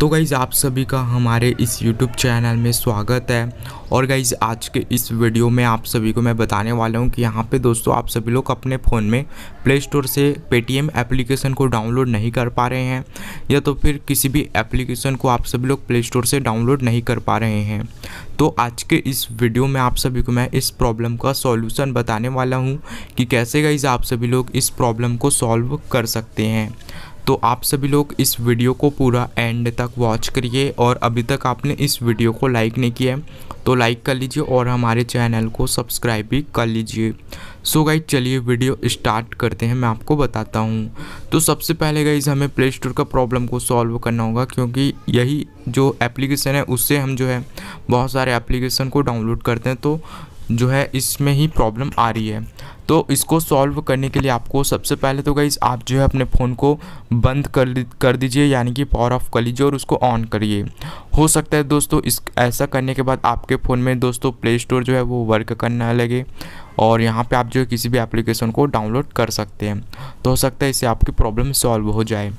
तो गाइज़ आप सभी का हमारे इस यूट्यूब चैनल में स्वागत है और गाइज़ आज के इस वीडियो में आप सभी को मैं बताने वाला हूँ कि यहाँ पे दोस्तों आप सभी लोग अपने फ़ोन में प्ले स्टोर से पेटीएम एप्लीकेशन को डाउनलोड नहीं कर पा रहे हैं या तो फिर किसी भी एप्लीकेशन को आप सभी लोग प्ले स्टोर से डाउनलोड नहीं कर पा रहे हैं तो आज के इस वीडियो में आप सभी को मैं इस प्रॉब्लम का सॉल्यूशन बताने वाला हूँ कि कैसे गाइज़ आप सभी लोग इस प्रॉब्लम को सॉल्व कर सकते हैं तो आप सभी लोग इस वीडियो को पूरा एंड तक वॉच करिए और अभी तक आपने इस वीडियो को लाइक नहीं किया है तो लाइक कर लीजिए और हमारे चैनल को सब्सक्राइब भी कर लीजिए सो गाइज चलिए वीडियो स्टार्ट करते हैं मैं आपको बताता हूँ तो सबसे पहले गाइज हमें प्ले स्टोर का प्रॉब्लम को सॉल्व करना होगा क्योंकि यही जो एप्लीकेशन है उससे हम जो है बहुत सारे एप्लीकेशन को डाउनलोड करते हैं तो जो है इसमें ही प्रॉब्लम आ रही है तो इसको सॉल्व करने के लिए आपको सबसे पहले तो गाइज़ आप जो है अपने फ़ोन को बंद कर कर दीजिए यानी कि पावर ऑफ कर लीजिए और उसको ऑन करिए हो सकता है दोस्तों इस ऐसा करने के बाद आपके फ़ोन में दोस्तों प्ले स्टोर जो है वो वर्क करना लगे और यहाँ पे आप जो है किसी भी एप्लीकेशन को डाउनलोड कर सकते हैं तो हो सकता है इससे आपकी प्रॉब्लम सॉल्व हो जाए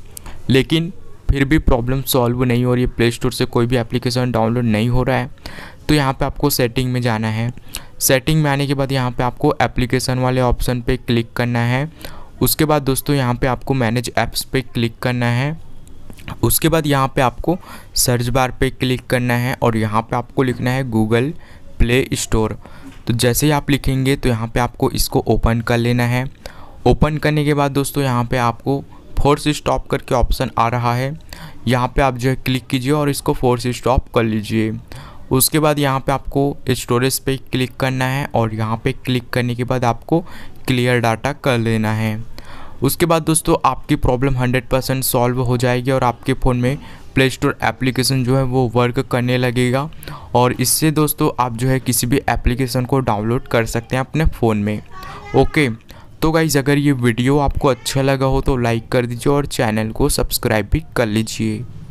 लेकिन फिर भी प्रॉब्लम सॉल्व नहीं हो रही है प्ले स्टोर से कोई भी एप्लीकेशन डाउनलोड नहीं हो रहा है तो यहाँ पे आपको सेटिंग में जाना है सेटिंग में आने के बाद यहाँ पे आपको एप्लीकेशन वाले ऑप्शन पे क्लिक करना है उसके बाद दोस्तों यहाँ पे आपको मैनेज ऐप्स पे क्लिक करना है उसके बाद यहाँ पे आपको सर्च बार पे क्लिक करना है और यहाँ पे आपको लिखना है गूगल प्ले स्टोर तो जैसे ही आप लिखेंगे तो यहाँ पे आपको इसको ओपन कर लेना है ओपन करने के बाद दोस्तों यहाँ पर आपको फोर्स स्टॉप करके ऑप्शन आ रहा है यहाँ पे आप जो है क्लिक कीजिए और इसको फोर्स स्टॉप कर लीजिए उसके बाद यहाँ पे आपको स्टोरेज पे क्लिक करना है और यहाँ पे क्लिक करने के बाद आपको क्लियर डाटा कर लेना है उसके बाद दोस्तों आपकी प्रॉब्लम 100% सॉल्व हो जाएगी और आपके फ़ोन में प्ले स्टोर एप्लीकेशन जो है वो वर्क करने लगेगा और इससे दोस्तों आप जो है किसी भी एप्लीकेशन को डाउनलोड कर सकते हैं अपने फ़ोन में ओके तो गाइज़ अगर ये वीडियो आपको अच्छा लगा हो तो लाइक कर दीजिए और चैनल को सब्सक्राइब भी कर लीजिए